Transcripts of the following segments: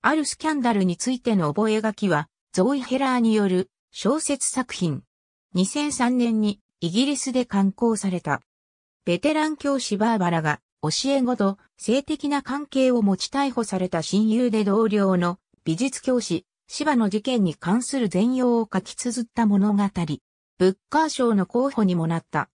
あるスキャンダルについての覚書きは、ゾイ・ヘラーによる小説作品。2003年にイギリスで刊行された。ベテラン教師バーバラが教え子と性的な関係を持ち逮捕された親友で同僚の美術教師、芝の事件に関する全容を書き綴った物語。ブッカー賞の候補にもなった。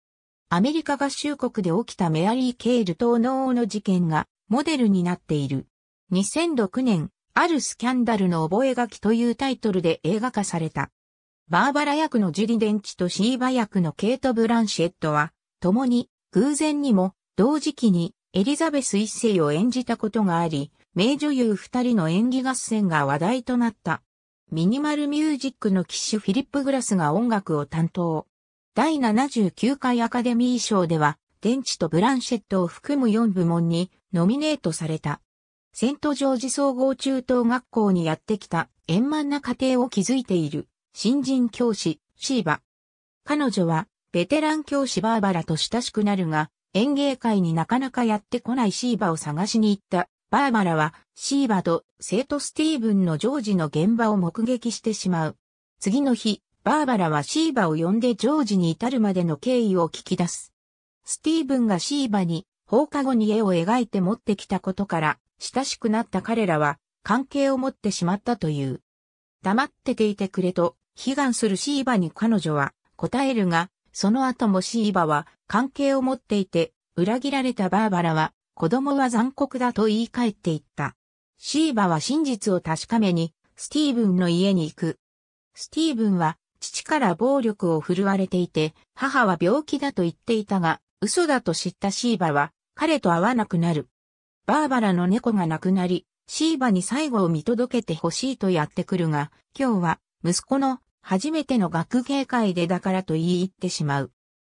アメリカ合衆国で起きたメアリー・ケール等の王の事件がモデルになっている。2006年、あるスキャンダルの覚書というタイトルで映画化された。バーバラ役のジュリデンチとシーバ役のケイト・ブランシェットは、共に偶然にも同時期にエリザベス一世を演じたことがあり、名女優二人の演技合戦が話題となった。ミニマルミュージックの騎手フィリップ・グラスが音楽を担当。第79回アカデミー賞では、デンチとブランシェットを含む4部門にノミネートされた。セントジョージ総合中等学校にやってきた円満な家庭を築いている新人教師シーバ。彼女はベテラン教師バーバラと親しくなるが演芸会になかなかやってこないシーバを探しに行ったバーバラはシーバと生徒スティーブンのジョージの現場を目撃してしまう。次の日、バーバラはシーバを呼んでジョージに至るまでの経緯を聞き出す。スティーブンがシーバに放課後に絵を描いて持ってきたことから親しくなった彼らは関係を持ってしまったという。黙ってていてくれと悲願するシーバに彼女は答えるが、その後もシーバは関係を持っていて裏切られたバーバラは子供は残酷だと言い返っていった。シーバは真実を確かめにスティーブンの家に行く。スティーブンは父から暴力を振るわれていて、母は病気だと言っていたが、嘘だと知ったシーバは彼と会わなくなる。バーバラの猫が亡くなり、シーバに最後を見届けてほしいとやってくるが、今日は息子の初めての学芸会でだからと言い入ってしまう。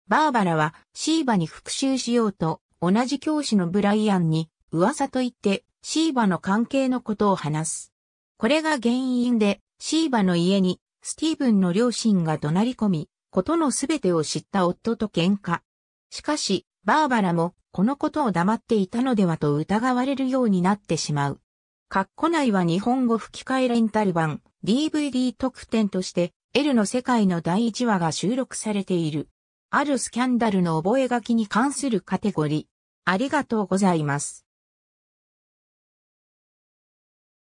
バーバラはシーバに復讐しようと、同じ教師のブライアンに噂と言ってシーバの関係のことを話す。これが原因でシーバの家にスティーブンの両親が怒鳴り込み、ことのすべてを知った夫と喧嘩。しかし、バーバラもこのことを黙っていたのではと疑われるようになってしまう。カッコ内は日本語吹き替えレンタル版 DVD 特典として L の世界の第1話が収録されている。あるスキャンダルの覚書に関するカテゴリー。ありがとうございます。